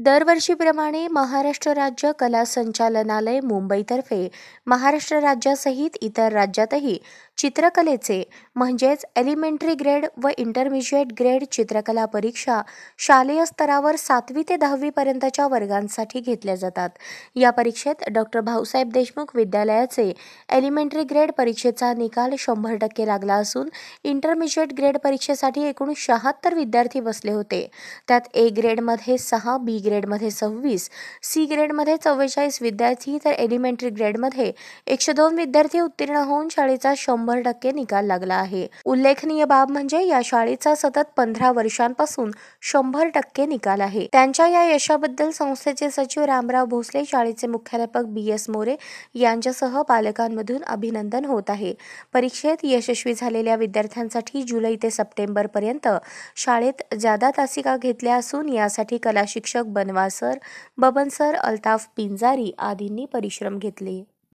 दरवर्षीप्रमाणे महाराष्ट्र राज्य कला संचालनालय मुंबईतर्फे महाराष्ट्र राज्यासहित इतर राज्यातही चित्रकलेचे म्हणजेच एलिमेंटरी ग्रेड व इंटरमिजिएट ग्रेड चित्रकला परीक्षा शालेय स्तरावर सातवी ते दहावीपर्यंतच्या वर्गांसाठी घेतल्या जातात या परीक्षेत डॉक्टर भाऊसाहेब देशमुख विद्यालयाचे एलिमेंटरी ग्रेड परीक्षेचा निकाल शंभर टक्के लागला असून इंटरमिजिएट ग्रेड परीक्षेसाठी एकूण शहात्तर विद्यार्थी बसले होते त्यात ए ग्रेडमध्ये सहा बी ग्रेडमध्ये सव्वीस सी ग्रेडमध्ये चव्वेचाळीस विद्यार्थी तर एलिमेंटरी ग्रेडमध्ये एकशे दोन विद्यार्थी उत्तीर्ण होऊन शाळेचा शंभर टक्के निकाल लागला आहे उल्लेखनीय बाब म्हणजे या शाळेचा सतत पंधरा वर्षांपासून शंभर टक्के निकाल आहे त्यांच्या या यशाबद्दल संस्थेचे सचिव रामराव भोसले शाळेचे मुख्याध्यापक बी एस मोरे यांच्यासह पालकांमधून अभिनंदन होत आहे परीक्षेत यशस्वी झालेल्या विद्यार्थ्यांसाठी जुलै ते सप्टेंबर पर्यंत शाळेत जादा तासिका घेतल्या असून यासाठी कला शिक्षक बनवासर बबनसर बबन सर अल्ताफ पिंजारी आदींनी परिश्रम घेतले